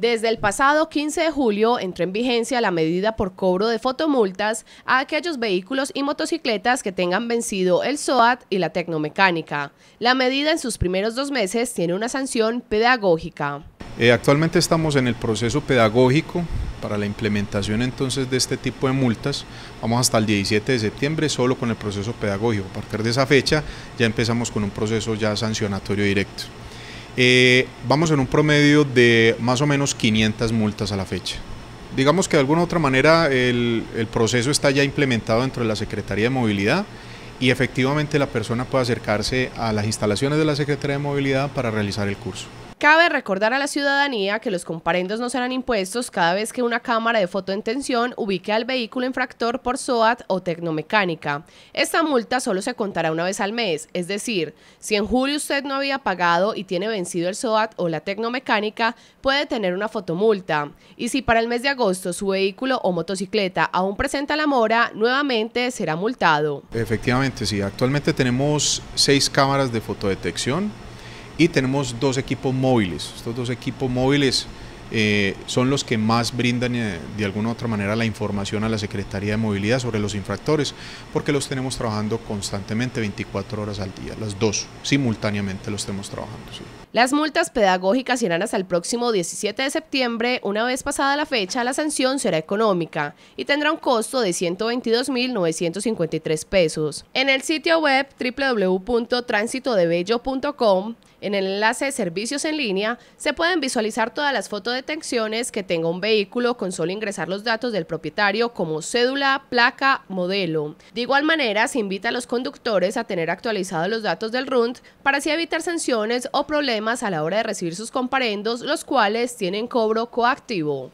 Desde el pasado 15 de julio entró en vigencia la medida por cobro de fotomultas a aquellos vehículos y motocicletas que tengan vencido el SOAT y la tecnomecánica. La medida en sus primeros dos meses tiene una sanción pedagógica. Eh, actualmente estamos en el proceso pedagógico para la implementación entonces de este tipo de multas. Vamos hasta el 17 de septiembre solo con el proceso pedagógico. A partir de esa fecha ya empezamos con un proceso ya sancionatorio directo. Eh, vamos en un promedio de más o menos 500 multas a la fecha. Digamos que de alguna u otra manera el, el proceso está ya implementado dentro de la Secretaría de Movilidad y efectivamente la persona puede acercarse a las instalaciones de la Secretaría de Movilidad para realizar el curso. Cabe recordar a la ciudadanía que los comparendos no serán impuestos cada vez que una cámara de foto en tensión ubique al vehículo infractor por SOAT o tecnomecánica. Esta multa solo se contará una vez al mes, es decir, si en julio usted no había pagado y tiene vencido el SOAT o la tecnomecánica, puede tener una fotomulta. Y si para el mes de agosto su vehículo o motocicleta aún presenta la mora, nuevamente será multado. Efectivamente, sí. Actualmente tenemos seis cámaras de fotodetección y tenemos dos equipos móviles. Estos dos equipos móviles eh, son los que más brindan eh, de alguna u otra manera la información a la Secretaría de Movilidad sobre los infractores, porque los tenemos trabajando constantemente 24 horas al día, las dos simultáneamente los tenemos trabajando. Las multas pedagógicas irán hasta el próximo 17 de septiembre. Una vez pasada la fecha, la sanción será económica y tendrá un costo de 122.953 pesos. En el sitio web www.transitodebello.com, en el enlace de servicios en línea, se pueden visualizar todas las fotodetenciones que tenga un vehículo con solo ingresar los datos del propietario como cédula, placa, modelo. De igual manera, se invita a los conductores a tener actualizados los datos del RUNT para así evitar sanciones o problemas a la hora de recibir sus comparendos, los cuales tienen cobro coactivo.